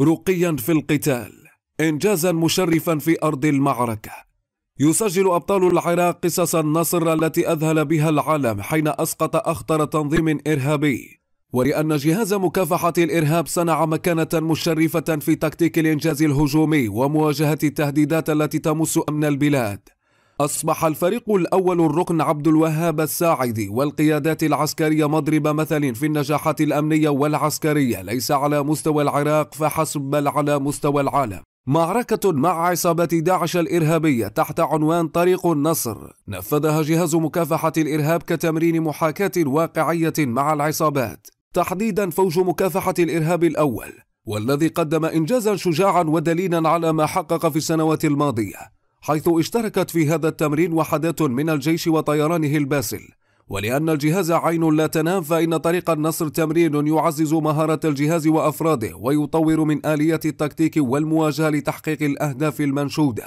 رقيا في القتال إنجازا مشرفا في أرض المعركة يسجل أبطال العراق قصص النصر التي أذهل بها العالم حين أسقط أخطر تنظيم إرهابي ولأن جهاز مكافحة الإرهاب صنع مكانة مشرفة في تكتيك الإنجاز الهجومي ومواجهة التهديدات التي تمس أمن البلاد أصبح الفريق الأول الركن عبد الوهاب الساعدي والقيادات العسكرية مضرب مثل في النجاحات الأمنية والعسكرية ليس على مستوى العراق فحسب بل على مستوى العالم معركة مع عصابة داعش الإرهابية تحت عنوان طريق النصر نفذها جهاز مكافحة الإرهاب كتمرين محاكاة واقعية مع العصابات تحديدا فوج مكافحة الإرهاب الأول والذي قدم إنجازا شجاعا ودليلا على ما حقق في السنوات الماضية حيث اشتركت في هذا التمرين وحدات من الجيش وطيرانه الباسل ولأن الجهاز عين لا تنام فإن طريق النصر تمرين يعزز مهارة الجهاز وأفراده ويطور من آلية التكتيك والمواجهة لتحقيق الأهداف المنشودة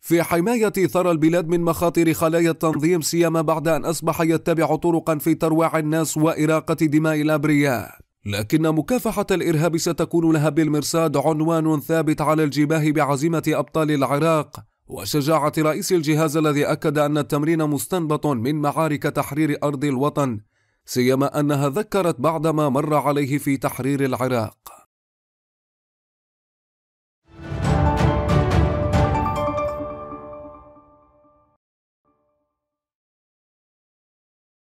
في حماية ثرى البلاد من مخاطر خلايا التنظيم سيما بعد أن أصبح يتبع طرقا في ترويع الناس وإراقة دماء الأبرياء لكن مكافحة الإرهاب ستكون لها بالمرصاد عنوان ثابت على الجباه بعزيمة أبطال العراق وشجاعة رئيس الجهاز الذي أكد أن التمرين مستنبط من معارك تحرير أرض الوطن سيما أنها ذكرت بعد ما مر عليه في تحرير العراق